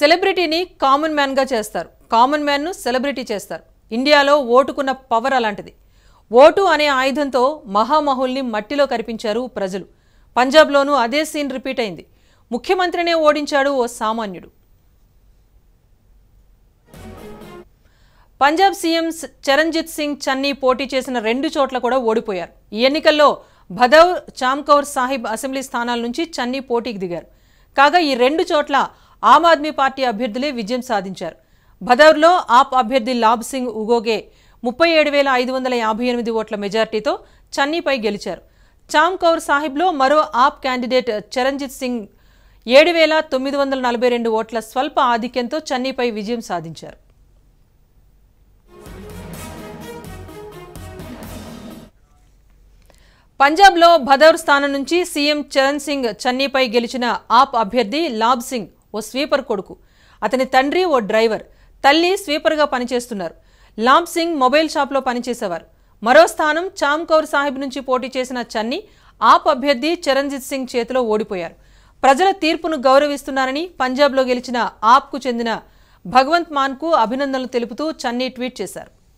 సెలబ్రిటీని common మ్యాన్గా చేస్తారు common మ్యాన్ను celebrity చేస్తారు ఇండియాలో ఓటుకున్న పవర్ అలాంటిది ఓటు అనే ఆయుధంతో మహామహుల్ని మట్టిలో కరిపించారు ప్రజలు పంజాబ్లోనూ అదే సీన్ రిపీట్ అయింది ముఖ్యమంత్రినే ఓడించాడు ఓ సామాన్యుడు పంజాబ్ సీఎం చరణ్జిత్ సింగ్ చన్నీ పోటీ చేసిన రెండు చోట్ల కూడా ఓడిపోయారు ఈ ఎన్నికల్లో భదవ్ చామ్కౌర్ సాహిబ్ అసెంబ్లీ స్థానాల నుంచి చన్నీ పోటీకి దిగారు కాగా ఈ రెండు చోట్ల ఆమ్ ఆద్మీ పార్టీ అభ్యర్థులే విజయం సాధించారు భదౌర్లో ఆప్ అభ్యర్థి లాబ్ సింగ్ ఉగోగే ముప్పై ఏడు వేల ఐదు వందల యాభై ఎనిమిది ఓట్ల మెజార్టీతో చన్నీపై గెలిచారు చామ్ కౌర్ సాహిబ్లో మరో ఆప్ క్యాండిడేట్ చరణ్జిత్ సింగ్ ఏడు వేల తొమ్మిది వందల నలభై రెండు ఓట్ల స్వల్ప ఆధిక్యంతో చన్నీపై విజయం సాధించారు పంజాబ్లో భదౌర్ స్థానం నుంచి సీఎం చరణ్ సింగ్ చన్నీపై గెలిచిన ఆప్ అభ్యర్థి లాబ్ సింగ్ ఓ స్వీపర్ కొడుకు అతని తండ్రి ఓ డ్రైవర్ తల్లి స్వీపర్గా పనిచేస్తున్నారు లాంబ్ సింగ్ మొబైల్ షాప్లో పనిచేసేవారు మరో స్థానం కౌర్ సాహిబ్ నుంచి పోటీ చేసిన చన్ని ఆప్ అభ్యర్థి చరణ్జిత్ సింగ్ చేతిలో ఓడిపోయారు ప్రజల తీర్పును గౌరవిస్తున్నారని పంజాబ్లో గెలిచిన ఆప్కు చెందిన భగవంత్ మాన్కు అభినందనలు తెలుపుతూ చన్నీ ట్వీట్ చేశారు